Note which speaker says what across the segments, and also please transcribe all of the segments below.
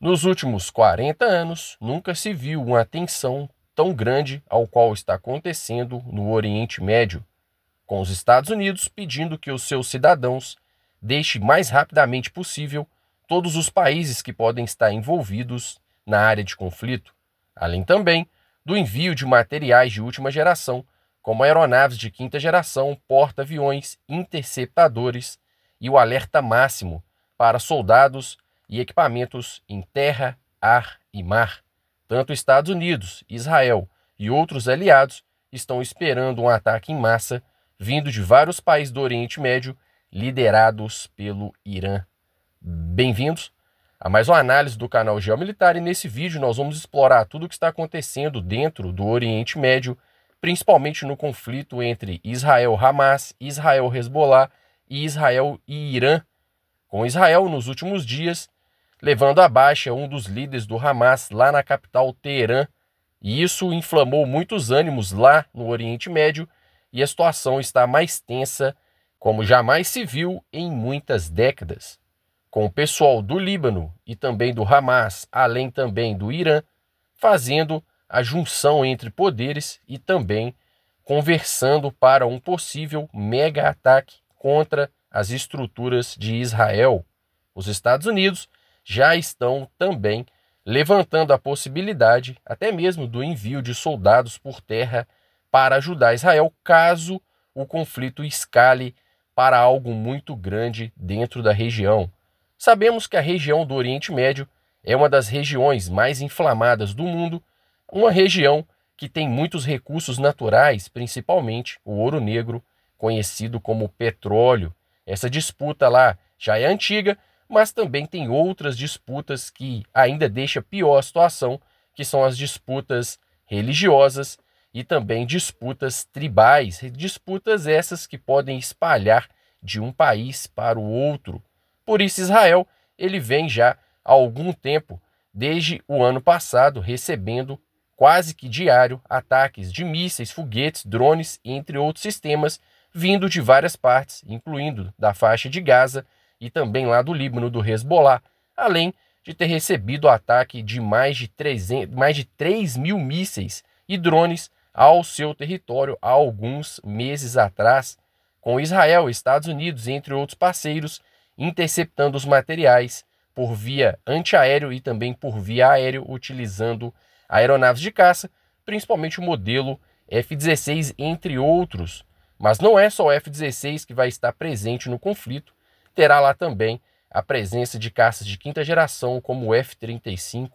Speaker 1: Nos últimos 40 anos, nunca se viu uma atenção tão grande ao qual está acontecendo no Oriente Médio, com os Estados Unidos pedindo que os seus cidadãos deixem mais rapidamente possível todos os países que podem estar envolvidos na área de conflito, além também do envio de materiais de última geração, como aeronaves de quinta geração, porta-aviões, interceptadores e o alerta máximo para soldados e equipamentos em terra, ar e mar. Tanto Estados Unidos, Israel e outros aliados estão esperando um ataque em massa vindo de vários países do Oriente Médio liderados pelo Irã. Bem-vindos a mais uma análise do canal Geomilitar e nesse vídeo nós vamos explorar tudo o que está acontecendo dentro do Oriente Médio, principalmente no conflito entre Israel-Hamas, Israel-Hezbollah e Israel e Irã, com Israel nos últimos dias levando à baixa um dos líderes do Hamas lá na capital Teherã, e isso inflamou muitos ânimos lá no Oriente Médio, e a situação está mais tensa como jamais se viu em muitas décadas. Com o pessoal do Líbano e também do Hamas, além também do Irã, fazendo a junção entre poderes e também conversando para um possível mega ataque contra as estruturas de Israel. Os Estados Unidos já estão também levantando a possibilidade até mesmo do envio de soldados por terra para ajudar Israel caso o conflito escale para algo muito grande dentro da região. Sabemos que a região do Oriente Médio é uma das regiões mais inflamadas do mundo, uma região que tem muitos recursos naturais, principalmente o ouro negro, conhecido como petróleo. Essa disputa lá já é antiga mas também tem outras disputas que ainda deixa pior a situação, que são as disputas religiosas e também disputas tribais, disputas essas que podem espalhar de um país para o outro. Por isso Israel, ele vem já há algum tempo, desde o ano passado, recebendo quase que diário ataques de mísseis, foguetes, drones, entre outros sistemas, vindo de várias partes, incluindo da faixa de Gaza e também lá do Líbano, do Hezbollah, além de ter recebido o ataque de mais de, 300, mais de 3 mil mísseis e drones ao seu território há alguns meses atrás, com Israel, Estados Unidos, entre outros parceiros, interceptando os materiais por via antiaéreo e também por via aéreo, utilizando aeronaves de caça, principalmente o modelo F-16, entre outros. Mas não é só o F-16 que vai estar presente no conflito, terá lá também a presença de caças de quinta geração, como o F-35.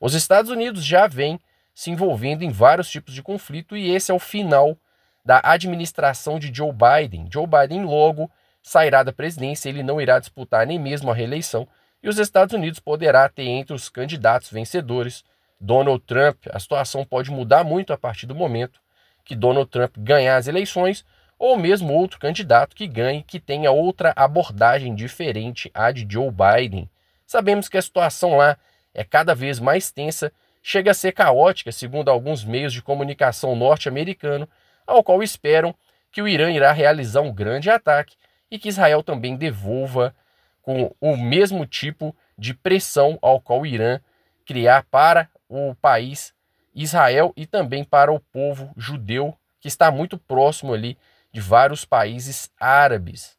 Speaker 1: Os Estados Unidos já vêm se envolvendo em vários tipos de conflito e esse é o final da administração de Joe Biden. Joe Biden logo sairá da presidência, ele não irá disputar nem mesmo a reeleição e os Estados Unidos poderá ter entre os candidatos vencedores Donald Trump. A situação pode mudar muito a partir do momento que Donald Trump ganhar as eleições ou mesmo outro candidato que ganhe que tenha outra abordagem diferente à de Joe Biden. Sabemos que a situação lá é cada vez mais tensa, chega a ser caótica, segundo alguns meios de comunicação norte-americano, ao qual esperam que o Irã irá realizar um grande ataque e que Israel também devolva com o mesmo tipo de pressão ao qual o Irã criar para o país Israel e também para o povo judeu que está muito próximo ali de vários países árabes.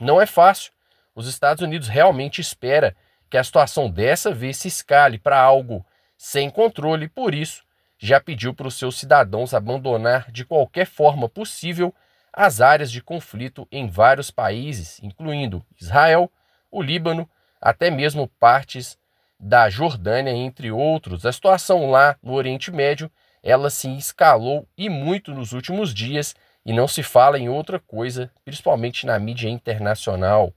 Speaker 1: Não é fácil. Os Estados Unidos realmente espera que a situação dessa vez se escale para algo sem controle, por isso já pediu para os seus cidadãos abandonar de qualquer forma possível as áreas de conflito em vários países, incluindo Israel, o Líbano, até mesmo partes da Jordânia, entre outros. A situação lá no Oriente Médio, ela se escalou e muito nos últimos dias e não se fala em outra coisa, principalmente na mídia internacional.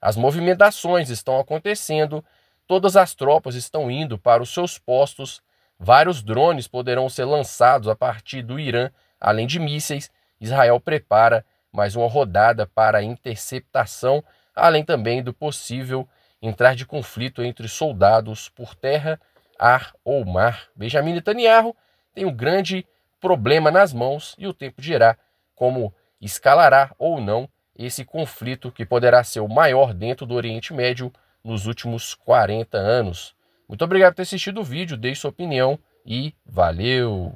Speaker 1: As movimentações estão acontecendo, todas as tropas estão indo para os seus postos, vários drones poderão ser lançados a partir do Irã, além de mísseis. Israel prepara mais uma rodada para interceptação, além também do possível entrar de conflito entre soldados por terra, ar ou mar. Benjamin Netanyahu tem um grande problema nas mãos e o tempo dirá como escalará ou não esse conflito que poderá ser o maior dentro do Oriente Médio nos últimos 40 anos. Muito obrigado por ter assistido o vídeo, deixe sua opinião e valeu!